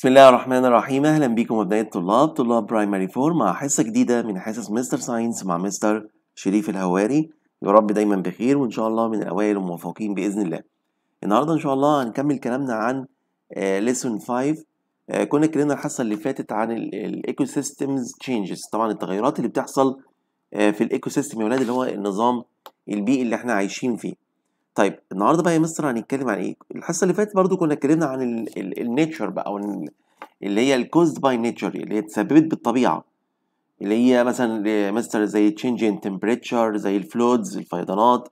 بسم الله الرحمن الرحيم اهلا بيكم مبدئيا الطلاب طلاب برايمري 4 مع حصه جديده من حصص مستر ساينس مع مستر شريف الهواري يا رب دايما بخير وان شاء الله من الاوائل الموفقين باذن الله النهارده ان شاء الله هنكمل كلامنا عن ليسون آه، 5 آه، كنا اتكلمنا الحصه اللي فاتت عن الايكو سيستمز تشينجز طبعا التغيرات اللي بتحصل آه، في الايكو سيستم يا ولاد اللي هو النظام البيئي اللي احنا عايشين فيه طيب النهارده بقى يا مستر هنتكلم عن ايه؟ الحصه اللي فاتت برضو كنا اتكلمنا عن النيتشر بقى او اللي هي الكوزد باي نيتشر اللي هي اتسببت بالطبيعه اللي هي مثلا مستر زي تشينج ان تمبريتشر زي الفلودز الفيضانات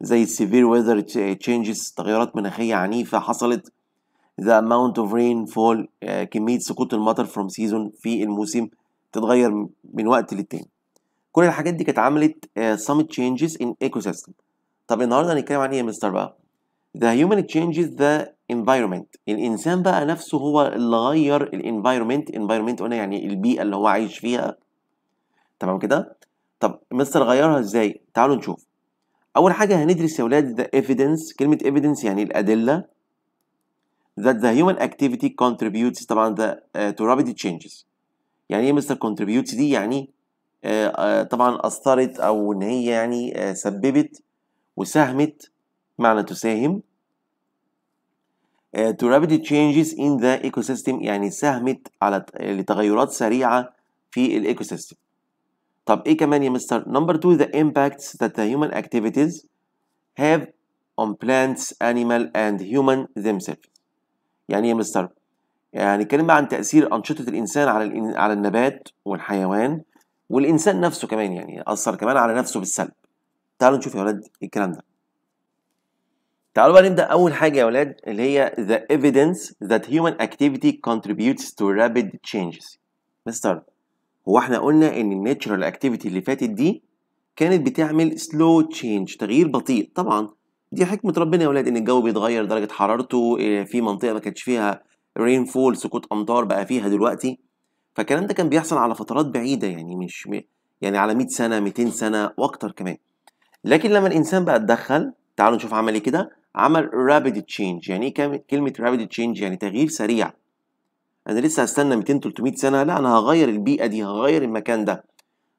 زي السيفير ويذر تشينجز تغيرات مناخيه عنيفه حصلت ذا amount اوف رين فول كميه سقوط المطر فروم سيزون في الموسم تتغير من وقت للتاني كل الحاجات دي كانت عملت سمت تشينجز ان ايكو سيستم طب النهارده هنتكلم عن ايه يا مستر بقى ذا human changes ذا environment الانسان بقى نفسه هو اللي غير الانفايرمنت environment قلنا يعني البيئه اللي هو عايش فيها تمام كده طب مستر غيرها ازاي تعالوا نشوف اول حاجه هندرس يا ولاد ذا evidence كلمه evidence يعني الادله that the human activity contributes طبعا the, uh, to rapid changes يعني ايه مستر contributes دي يعني uh, uh, طبعا اثرت او ان هي يعني uh, سببت وساهمت معنى تساهم آه، to rapid changes in the ecosystem يعني ساهمت على لتغيرات سريعة في الايكو سيستم طب ايه كمان يا مستر number two the impacts that the human activities have on plants animal and human themselves يعني ايه يا مستر يعني كلمة عن تأثير أنشطة الإنسان على على النبات والحيوان والإنسان نفسه كمان يعني أثر كمان على نفسه بالسلب تعالوا نشوف يا ولاد الكلام ده تعالوا بقى نبدا اول حاجه يا ولاد اللي هي the evidence that human activity contributes to rapid changes مستر هو احنا قلنا ان الناتشرال اكتيفيتي اللي فاتت دي كانت بتعمل سلو تشينج تغيير بطيء طبعا دي حكمه ربنا يا ولاد ان الجو بيتغير درجه حرارته آه، في منطقه ما كانتش فيها رين فول سقوط امطار بقى فيها دلوقتي فالكلام ده كان بيحصل على فترات بعيده يعني مش يعني على 100 سنه 200 سنه واكتر كمان لكن لما الانسان بقى اتدخل تعالوا نشوف عمل ايه كده عمل رابيد تشينج يعني ايه كلمه رابيد تشينج يعني تغيير سريع انا لسه هستنى 200 300 سنه لا انا هغير البيئه دي هغير المكان ده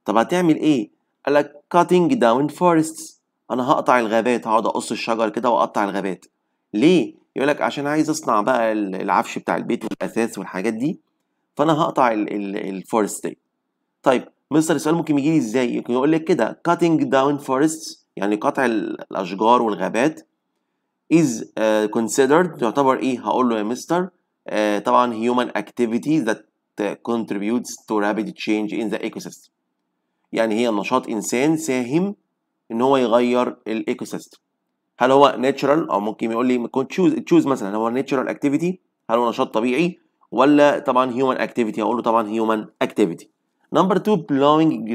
طب هتعمل ايه قال لك cutting down forests انا هقطع الغابات هقعد اقص الشجر كده واقطع الغابات ليه يقول لك عشان عايز اصنع بقى العفش بتاع البيت والاثاث والحاجات دي فانا هقطع الفورست دي طيب مستر السؤال ممكن يجي لي ازاي يقول لك كده cutting down forests يعني قطع الاشجار والغابات is uh, considered تعتبر ايه هقول له يا مستر uh, طبعا human activity that uh, contributes to rapid change in the ecosystem يعني هي نشاط انسان ساهم ان هو يغير الايكو سيستم هل هو ناتشرال او ممكن يقول لي ممكن تشوز تشوز مثلا هو ناتشرال اكتيفيتي هل هو نشاط طبيعي ولا طبعا هيومن اكتيفيتي هقول له طبعا هيومن اكتيفيتي نمبر 2 بلوينج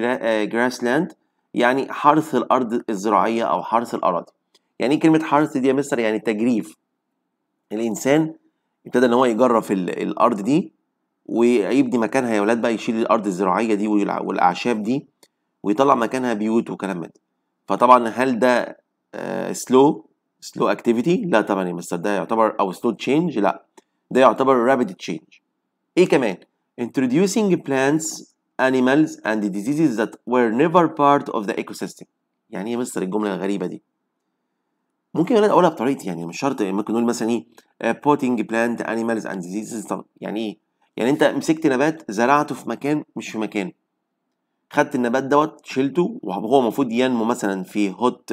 جراس لاند يعني حرث الارض الزراعيه او حرث الاراضي يعني ايه كلمه حرث دي يا مستر يعني تجريف الانسان ابتدى ان هو يجرف الارض دي ويبني مكانها يا ولاد بقى يشيل الارض الزراعيه دي والاعشاب دي ويطلع مكانها بيوت وكلام من ده فطبعا هل ده سلو سلو اكتيفيتي لا طبعا يا مستر ده يعتبر او سلو تشينج لا ده يعتبر رابيد تشينج ايه كمان introducing plants animals and diseases that were never part of the ecosystem يعني ايه مستر الجمله الغريبه دي ممكن انا اقولها بطريقتي يعني مش شرط ممكن نقول مثلا ايه آه، potting plant animals and diseases طب يعني ايه يعني انت مسكت نبات زرعته في مكان مش في مكانه خدت النبات دوت شلته وهو المفروض ينمو مثلا في هوت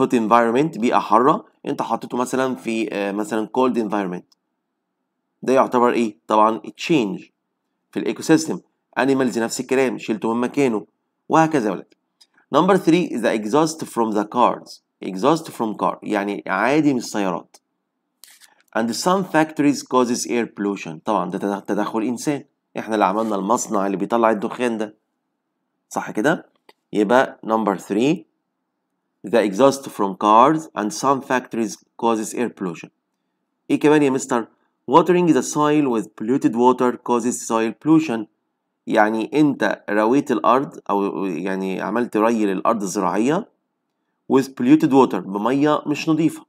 هوت انفايرمنت بيئه حاره انت حطيته مثلا في آه، مثلا كولد انفايرمنت ده يعتبر ايه طبعا تشينج في الايكو سيستم animals نفس الكلام من مكانه وهكذا يا ولاد نمبر 3 the exhaust from the cars exhaust from car يعني عادي من السيارات and some factories causes air pollution طبعا ده تدخل انسان احنا اللي عملنا المصنع اللي بيطلع الدخان ده صح كده يبقى نمبر 3 the exhaust from cars and some factories causes air pollution ايه كمان يا مستر watering the soil with polluted water causes soil pollution يعني انت رويت الارض او يعني عملت ري للارض الزراعيه with polluted water بميه مش نظيفه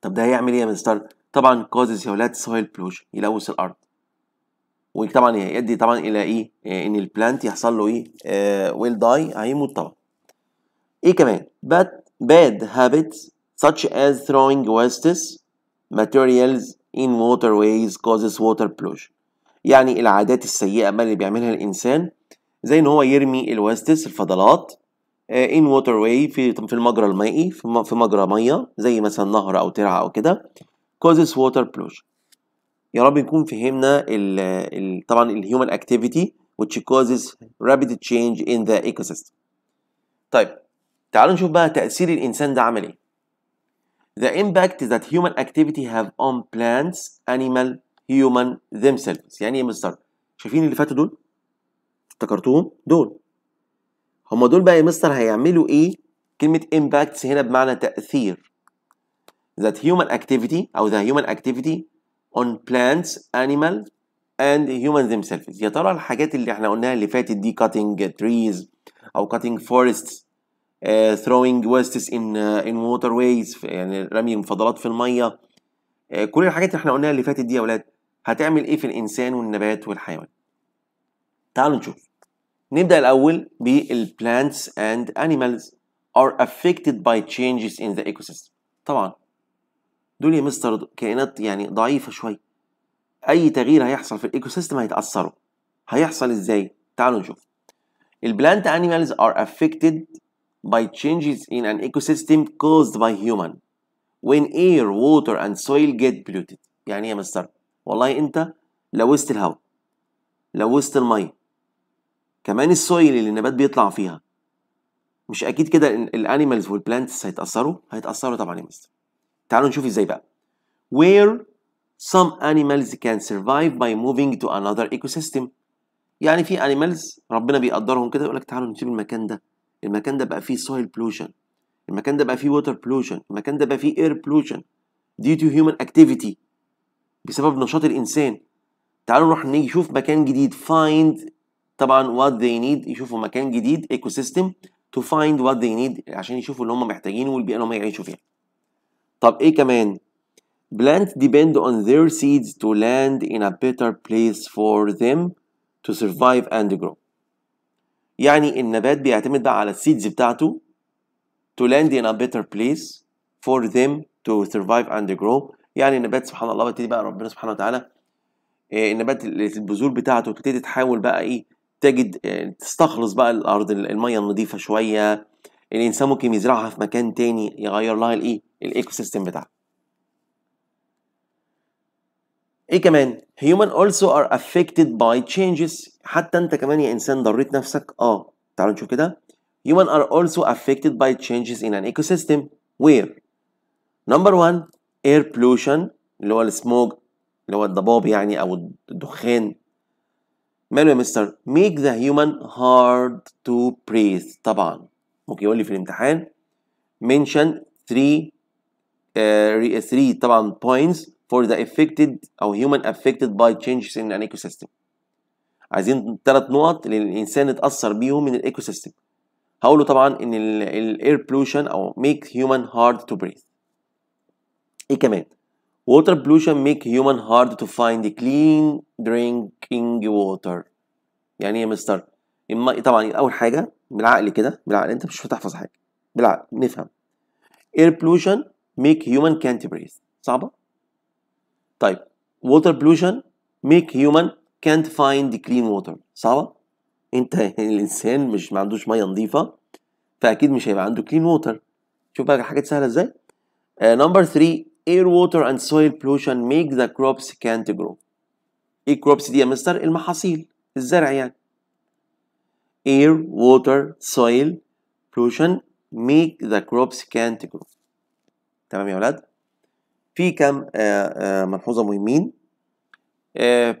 طب ده هيعمل ايه يا مستر طبعا causes يولد soil pollution يلوث الارض وطبعا يؤدي طبعا الى ايه, إيه، ان البلانت يحصل له ايه ويل آه، داي هيموت طبعا ايه كمان bad bad habits such as throwing wastes materials in waterways causes water pollution يعني العادات السيئة ما اللي بيعملها الإنسان زي إن هو يرمي الوستس الفضلات ان ووتر واي في في المجرى المائي في مجرى ميه زي مثلا نهر او ترعه او كده causes water pollution يا رب نكون فهمنا ال ال طبعا الهيومن اكتيفيتي which causes rapid change in the ecosystem طيب تعالوا نشوف بقى تاثير الانسان ده عمل ايه the impact that human activity have on plants animal human themselves يعني ايه مستر شايفين اللي فاتوا دول افتكرتوهم دول هما دول بقى يا مستر هيعملوا ايه كلمه impacts هنا بمعنى تاثير that human activity او the human activity on plants animal and human themselves يا ترى الحاجات اللي احنا قلناها اللي فاتت دي cutting trees او cutting forests uh, throwing wastes in uh, in waterways يعني رمي مفضلات في الميه uh, كل الحاجات اللي احنا قلناها اللي فاتت دي يا اولاد هتعمل ايه في الانسان والنبات والحيوان تعالوا نشوف نبدا الاول بالبلانتس and animals are affected by changes in the ecosystem طبعا دول يا مستر كائنات يعني ضعيفه شويه اي تغيير هيحصل في الايكو سيستم هيتاثروا هيحصل ازاي تعالوا نشوف البلانت animals are affected by changes in an ecosystem caused by human when air water and soil get polluted يعني ايه يا مستر والله انت لوثت الهواء لوثت الميه كمان السويل اللي النبات بيطلع فيها مش اكيد كده الانيمالز والبلانتس هيتاثروا هيتاثروا طبعا يا مستر تعالوا نشوف ازاي بقى where some animals can survive by moving to another ecosystem يعني في animals ربنا بيقدرهم كده يقول لك تعالوا نسيب المكان ده المكان ده بقى فيه soil pollution المكان ده بقى فيه water pollution المكان ده بقى فيه air pollution due to human activity بسبب نشاط الانسان تعالوا نروح نشوف مكان جديد find طبعا what they need يشوفوا مكان جديد ايكو سيستم to find what they need عشان يشوفوا اللي هم محتاجينه والبيئه اللي هم يعيشوا فيها طب ايه كمان Plants depend on their seeds to land in a better place for them to survive and grow. يعني النبات بيعتمد بقى على السيدز بتاعته to land in a better place for them to survive and grow يعني النبات سبحان الله بيبتدي بقى ربنا سبحانه وتعالى آه، النبات البذور بتاعته تبتدي تحاول بقى ايه تجد آه، تستخلص بقى الارض الميه النظيفه شويه الانسان ممكن يزرعها في مكان تاني يغير لها الايه الايكو سيستم بتاعها ايه كمان human also are affected by changes حتى انت كمان يا انسان ضريت نفسك اه تعالوا نشوف كده human are also affected by changes in an ecosystem where number one air pollution اللي هو السموك اللي هو الضباب يعني او الدخان ماله يا مستر make the human hard to breathe طبعا ممكن يقول لي في الامتحان mention three uh, three طبعا points for the affected او human affected by changes in an ecosystem عايزين ثلاث نقط للانسان الانسان اتاثر بيهم من الايكو سيستم هقوله طبعا ان الاير بولوشن او make human hard to breathe ايه كمان Water pollution make human hard to find clean drinking water. يعني إيه يا مستر؟ اما طبعا اول حاجه بالعقل كده بالعقل انت مش هتحفظ حاجه بالعقل نفهم. Air pollution make human can't breathe. صعبه؟ طيب water pollution make human can't find clean water. صعبه؟ انت الانسان مش ما عندوش ميه نظيفه فاكيد مش هيبقى عنده clean water شوف بقى حاجات سهله ازاي نمبر آه، 3 air water and soil pollution make the crops can't grow ايه crops دي يا مستر المحاصيل الزرع يعني air water soil pollution make the crops can't grow تمام يا ولاد في كام ملحوظه مهمين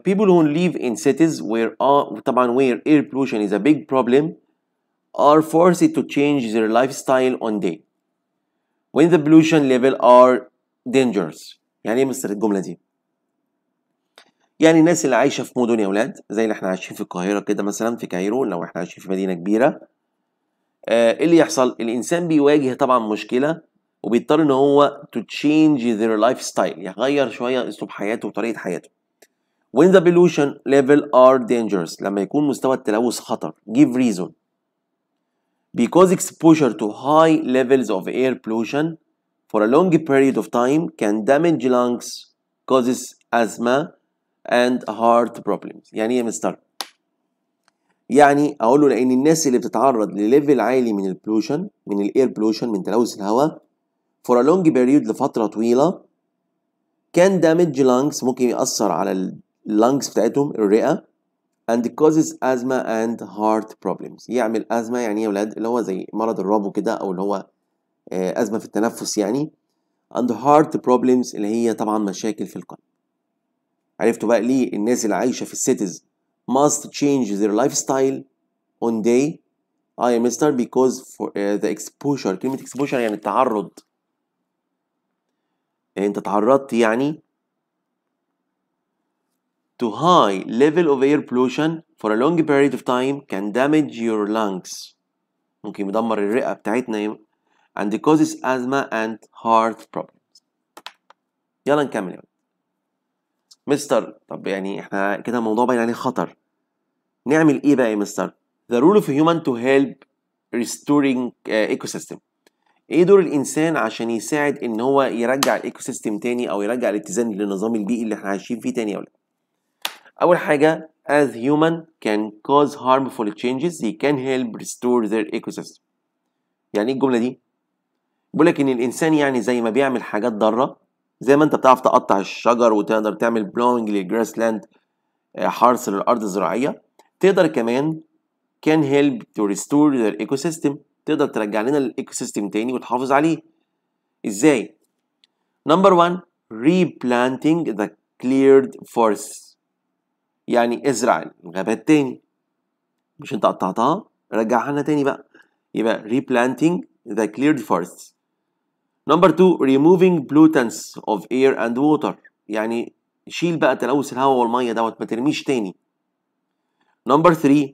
people who live in cities where uh, طبعا where air pollution is a big problem are forced to change their lifestyle on day when the pollution level are dangerous يعني ايه مستر الجمله دي يعني الناس اللي عايشه في مدن يا اولاد زي اللي احنا عايشين في القاهره كده مثلا في كايرو لو احنا عايشين في مدينه كبيره ايه اللي يحصل الانسان بيواجه طبعا مشكله وبيضطر ان هو to change their lifestyle يغير شويه اسلوب حياته وطريقه حياته when the pollution level are dangerous لما يكون مستوى التلوث خطر give reason because exposure to high levels of air pollution for a long period of time can damage lungs, causes asthma and heart problems. يعني ايه مستر؟ يعني اقول له لان الناس اللي بتتعرض لليفل عالي من البلوشن من الاير بلوشن من تلوث الهواء for a long period لفتره طويله can damage lungs ممكن يأثر على اللانجز بتاعتهم الرئه and causes asthma and heart problems يعمل ازمه يعني ايه يا ولاد اللي هو زي مرض الربو كده او اللي هو أزمة في التنفس يعني and heart problems اللي هي طبعا مشاكل في القلب عرفتوا بقى ليه الناس اللي عايشة في السيتيز must change their lifestyle on day I am star because for uh, the exposure كلمة exposure يعني التعرض يعني انت تعرضت يعني to high level of air pollution for a long period of time can damage your lungs ممكن يدمر الرئة بتاعتنا and it causes asthma and heart problems يلا نكمل يا مستر طب يعني احنا كده الموضوع باين يعني عليه خطر نعمل ايه بقى يا مستر the role of human to help restoring uh, ecosystem ايه دور الانسان عشان يساعد ان هو يرجع الايكو سيستم تاني او يرجع الاتزان للنظام البيئي اللي احنا عايشين فيه تاني او لا اول حاجه as human can cause harmful changes they can help restore their ecosystem يعني ايه الجمله دي بيقول لك ان الانسان يعني زي ما بيعمل حاجات ضاره زي ما انت بتعرف تقطع الشجر وتقدر تعمل بلوينج للجراس لاند حرث للارض الزراعيه تقدر كمان كان هيلب تو ريستور ذا ايكو سيستم تقدر ترجع لنا الايكو سيستم تاني وتحافظ عليه ازاي نمبر 1 replanting the cleared forests يعني ازرع الغابات تاني مش انت قطعتها رجعها لنا تاني بقى يبقى replanting the cleared forests نمبر 2 removing pollutants of air and water يعني شيل بقى تلوث الهواء والميه دوت ما ترميش تاني نمبر 3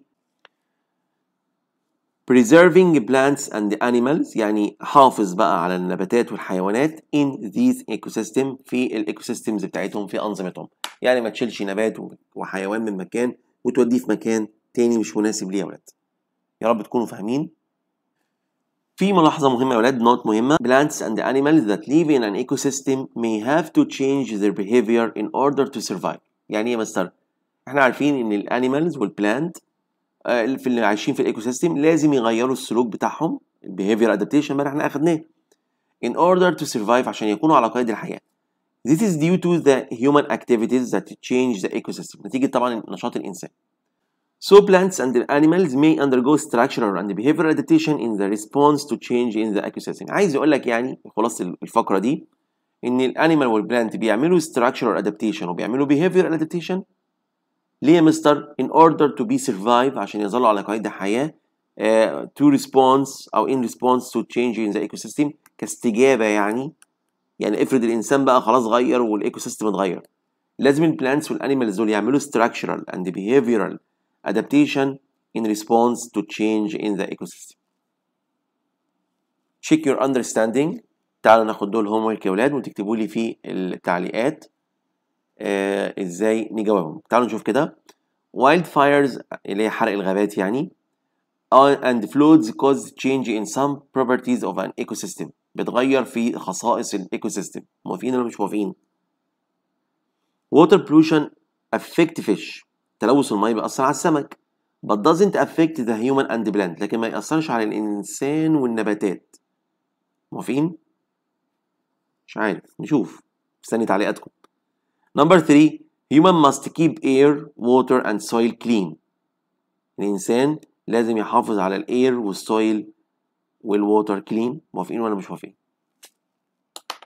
preserving plants and animals يعني حافظ بقى على النباتات والحيوانات in these ecosystem في الايكوسيستمز بتاعتهم في انظمتهم يعني ما تشيلش نبات وحيوان من مكان وتوديه في مكان تاني مش مناسب ليه يا ولاد يا رب تكونوا فاهمين في ملاحظة مهمة يا ولاد نوت مهمة plants and animals that live in an ecosystem may have to change their behavior in order to survive يعني ايه مستر احنا عارفين ان الانيمالز والبلانت آه، في اللي عايشين في الايكو سيستم لازم يغيروا السلوك بتاعهم behavior adaptation بقى احنا اخدناه in order to survive عشان يكونوا على قيد الحياة This is due to the human activities that change the ecosystem نتيجة طبعا نشاط الإنسان So plants and animals may undergo structural and behavioral adaptation in the response to change in the ecosystem. عايز يقول لك يعني خلاصة الفقرة دي إن الانيمال والبلانت بيعملوا structural adaptation وبيعملوا behavioral adaptation ليه يا مستر؟ in order to be survive عشان يظلوا على قيد الحياة uh, to response أو in response to change in the ecosystem كاستجابة يعني يعني افرض الإنسان بقى خلاص غير والإيكو سيستم اتغير لازم البلانتس والانيمالز دول يعملوا structural and behavioral adaptation in response to change in the ecosystem check your understanding تعالوا ناخد دول هوم ورك يا ولاد وتكتبوا لي في التعليقات آه ازاي نجاوبهم تعالوا نشوف كده wild fires اللي هي حرق الغابات يعني and floods cause change in some properties of an ecosystem بتغير في خصائص الايكو سيستم موافقين ولا مش موافقين water pollution affect fish تلوث الميه بيأثر على السمك but doesn't affect the human and the plant لكن ما يأثرش على الإنسان والنباتات موافقين؟ مش عارف نشوف مستني تعليقاتكم number 3 human must keep air water and soil clean الإنسان لازم يحافظ على الاير والسويل والووتر كلين موافقين ولا مش موافقين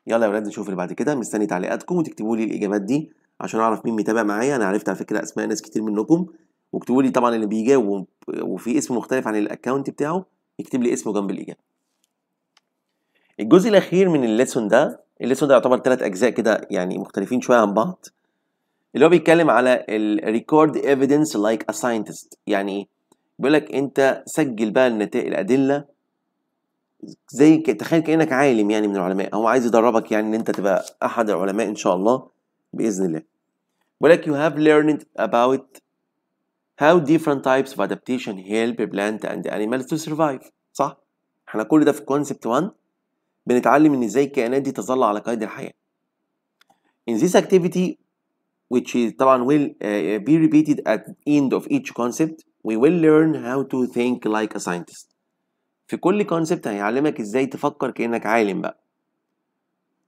يلا يا ولاد نشوف اللي بعد كده مستني تعليقاتكم وتكتبوا لي الاجابات دي عشان اعرف مين متابع معايا انا عرفت على فكره اسماء ناس كتير منكم واكتبوا لي طبعا اللي بيجاوب وفي اسم مختلف عن الاكونت بتاعه يكتب لي اسمه جنب الاجابه الجزء الاخير من الليسون ده الليسون ده يعتبر ثلاث اجزاء كده يعني مختلفين شويه عن بعض اللي هو بيتكلم على الريكورد ايفيدنس لايك ا ساينتست يعني ايه بيقول لك انت سجل بقى النتائج الادله زي تخيل كانك عالم يعني من العلماء هو عايز يدربك يعني ان انت تبقى احد العلماء ان شاء الله باذن الله ولكن you have learned about how different types of adaptation help plant and animals to survive صح؟ احنا كل ده في concept 1 بنتعلم ان ازاي الكائنات دي تظل على قيد الحياة in this activity which is طبعا will uh, be repeated at end of each concept we will learn how to think like a scientist في كل concept هيعلمك ازاي تفكر كأنك عالم بقى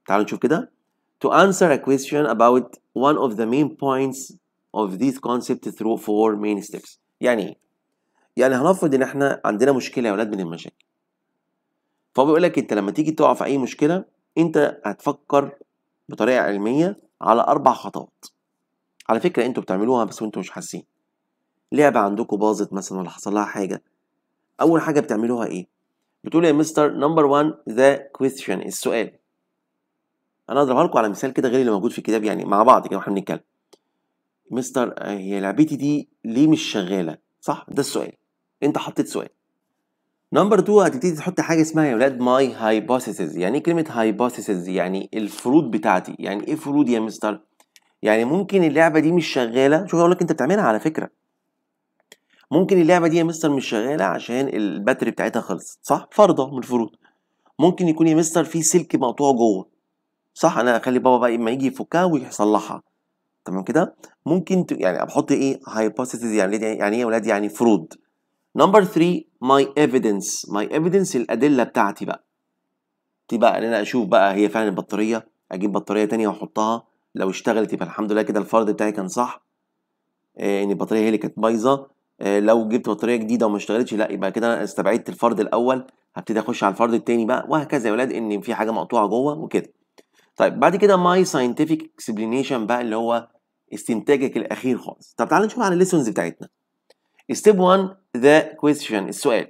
تعالوا نشوف كده to answer a question about one of the main points of these concept through four main steps يعني ايه يعني هنفرض ان احنا عندنا مشكله يا ولاد من المشاكل فهو بيقول لك انت لما تيجي تقع في اي مشكله انت هتفكر بطريقه علميه على اربع خطوات على فكره انتوا بتعملوها بس وانتوا مش حاسين لعبه عندكم باظت مثلا ولا حصل لها حاجه اول حاجه بتعملوها ايه بتقول يا مستر نمبر 1 ذا كويستشن السؤال انا هضربها لكم على مثال كده غير اللي موجود في الكتاب يعني مع بعض كده واحنا بنتكلم مستر آه، هي لعبتي دي ليه مش شغاله صح ده السؤال انت حطيت سؤال نمبر 2 هتبتدي تحط حاجه اسمها يا ولاد ماي هايبوثيسز يعني ايه كلمه هايبوثيسز يعني الفروض بتاعتي يعني ايه فروض يا مستر يعني ممكن اللعبه دي مش شغاله شوف اقول لك انت بتعملها على فكره ممكن اللعبه دي يا مستر مش شغاله عشان الباتري بتاعتها خلصت صح فرضه من الفروض ممكن يكون يا مستر في سلك مقطوع جوه صح انا اخلي بابا بقى اما يجي يفكها ويصلحها تمام كده ممكن ت... يعني بحط ايه هايبوثيسز يعني إيه؟ يعني ايه يا ولاد يعني فروض نمبر 3 ماي ايفيدنس ماي ايفيدنس الادله بتاعتي بقى دي بقى ان انا اشوف بقى هي فعلا البطاريه اجيب بطاريه تانية واحطها لو اشتغلت يبقى الحمد لله كده الفرض بتاعي كان صح آه، ان البطاريه هي اللي كانت بايظه آه، لو جبت بطاريه جديده وما اشتغلتش لا يبقى كده انا استبعدت الفرض الاول هبتدي اخش على الفرض التاني بقى وهكذا يا ولاد ان في حاجه مقطوعه جوه وكده طيب بعد كده ماي ساينتفك اكسبلينيشن بقى اللي هو استنتاجك الاخير خالص طب تعال نشوف على الليسونز بتاعتنا ستيب 1 ذا كويستشن السؤال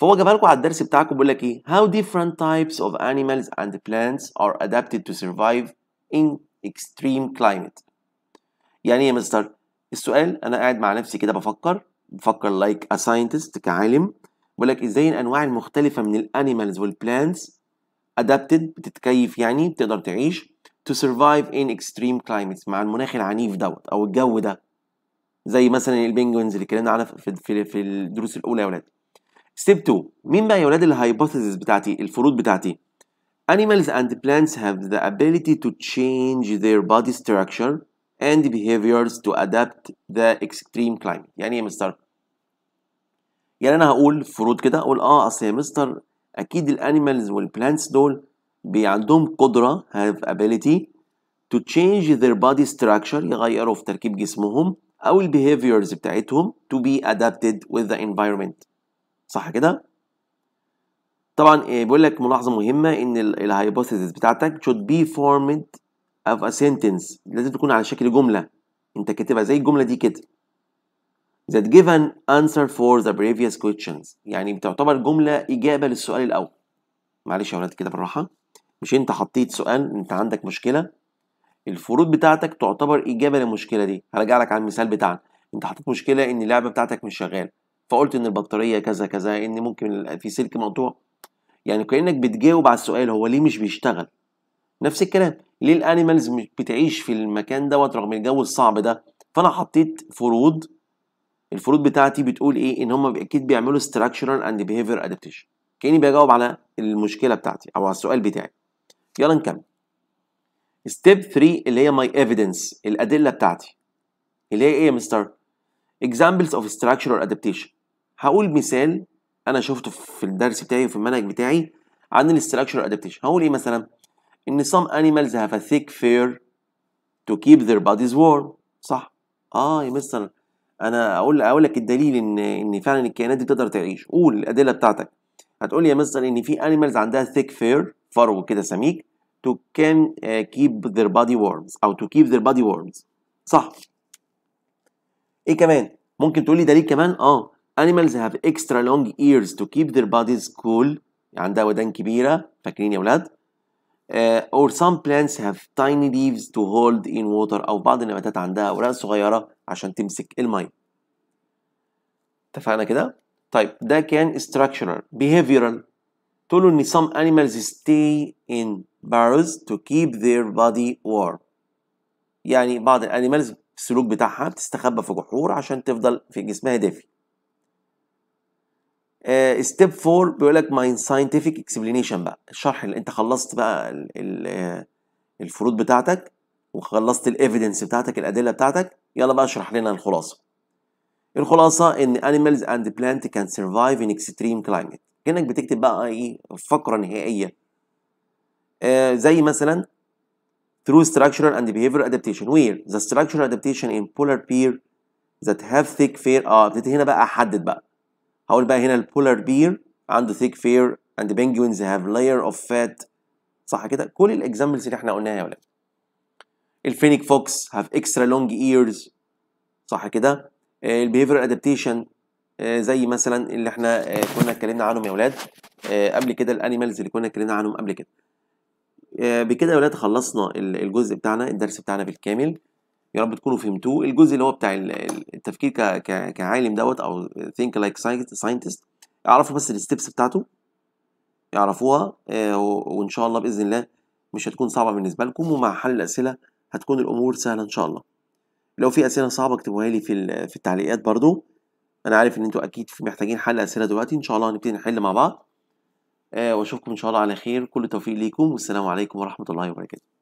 فهو جابها لكم على الدرس بتاعكم بيقول لك ايه هاو ديفرنت تايبس اوف انيمالز اند بلانتس ار ادابتد تو سرفايف ان اكستريم كلايمت يعني ايه يا مستر السؤال انا قاعد مع نفسي كده بفكر بفكر لايك like ا ساينتست كعالم بيقول لك ازاي الانواع المختلفه من الانيمالز والبلانتس adapted بتتكيف يعني بتقدر تعيش to survive in extreme climates مع المناخ العنيف دوت او الجو ده زي مثلا البنجوينز اللي اتكلمنا عنها في, في, في الدروس الاولى يا ولاد ستيب 2 مين بقى يا ولاد الهايبوثيسز بتاعتي الفروض بتاعتي animals and plants have the ability to change their body structure and behaviors to adapt the extreme climate يعني ايه يا مستر يعني انا هقول فروض كده اقول اه اصل يا مستر اكيد الانيمالز والبلانتس دول عندهم قدره have ability to change their body structure يغيروا في تركيب جسمهم او البيهيفيرز بتاعتهم to be adapted with the environment صح كده طبعا آه، بيقول لك ملاحظه مهمه ان الهايبوثيسيس بتاعتك should be formed of a sentence لازم تكون على شكل جمله انت كاتبها زي الجمله دي كده that given answer for the previous questions يعني بتعتبر جملة إجابة للسؤال الأول معلش يا ولاد كده بالراحة مش أنت حطيت سؤال أنت عندك مشكلة الفروض بتاعتك تعتبر إجابة للمشكلة دي هرجع لك على المثال بتاعنا أنت حطيت مشكلة إن اللعبة بتاعتك مش شغالة فقلت إن البطارية كذا كذا إن ممكن في سلك مقطوع يعني كأنك بتجاوب على السؤال هو ليه مش بيشتغل نفس الكلام ليه الانيمالز بتعيش في المكان دوت رغم الجو الصعب ده فانا حطيت فروض الفروض بتاعتي بتقول ايه ان هم اكيد بيعملوا structural and behavior adaptation كاني بجاوب على المشكله بتاعتي او على السؤال بتاعي يلا نكمل ستيب 3 اللي هي ماي ايفيدنس الادله بتاعتي اللي هي ايه يا مستر examples of structural adaptation هقول مثال انا شفته في الدرس بتاعي وفي المنهج بتاعي عن الاستراكشر ادابتيشن هقول ايه مثلا ان some animals have a thick fur to keep their bodies warm صح اه يا مستر انا اقول اقول لك الدليل ان ان فعلا الكائنات دي بتقدر تعيش قول الادله بتاعتك هتقول لي يا مستر ان في انيمالز عندها ثيك فير فرو كده سميك to can آه، keep their body warms او to keep their body warms صح ايه كمان ممكن تقول لي دليل كمان اه animals have extra long ears to keep their bodies cool عندها ودان كبيره فاكرين يا ولاد Uh, or some plants have tiny leaves to hold in water أو بعض النباتات عندها أوراق صغيرة عشان تمسك المية. اتفقنا كده؟ طيب ده كان structural behavioral تقول إن some animals stay in burrows to keep their body warm. يعني بعض الأنيمالز السلوك بتاعها بتستخبى في جحور عشان تفضل في جسمها دافي. ستيب آه، 4 بيقول لك ماين ساينتفك اكسبلينيشن بقى الشرح اللي انت خلصت بقى آه، الفروض بتاعتك وخلصت الايفيدنس بتاعتك الادله بتاعتك يلا بقى اشرح لنا الخلاصه الخلاصه ان animals and plants can survive in extreme climate كانك بتكتب بقى ايه فقره نهائيه آه زي مثلا through structural and behavior adaptation where the structural adaptation in polar pear that have thick fair اه ابتدي هنا بقى احدد بقى هقول بقى هنا البولار بير عنده ثيك فير اند بينجوينز هاف لاير اوف فات صح كده كل الاكزامبلز اللي احنا قلناها يا ولاد الفينيك فوكس هاف اكسترا لونج ايرز صح كده البيهيفير ادابتيشن آه، زي مثلا اللي احنا آه، كنا اتكلمنا عنهم يا ولاد آه، قبل كده الانيمالز اللي كنا اتكلمنا عنهم قبل كده بكده يا ولاد خلصنا الجزء بتاعنا الدرس بتاعنا بالكامل يا رب تكونوا فهمتوه الجزء اللي هو بتاع التفكير كعالم دوت او ثينك لايك ساينتست اعرفوا بس الستبس بتاعته يعرفوها آه، وان شاء الله باذن الله مش هتكون صعبه بالنسبه لكم ومع حل الاسئله هتكون الامور سهله ان شاء الله لو في اسئله صعبه اكتبوها لي في في التعليقات برضو انا عارف ان انتوا اكيد محتاجين حل اسئله دلوقتي ان شاء الله هنبتدي نحل مع بعض آه، واشوفكم ان شاء الله على خير كل التوفيق ليكم والسلام عليكم ورحمه الله وبركاته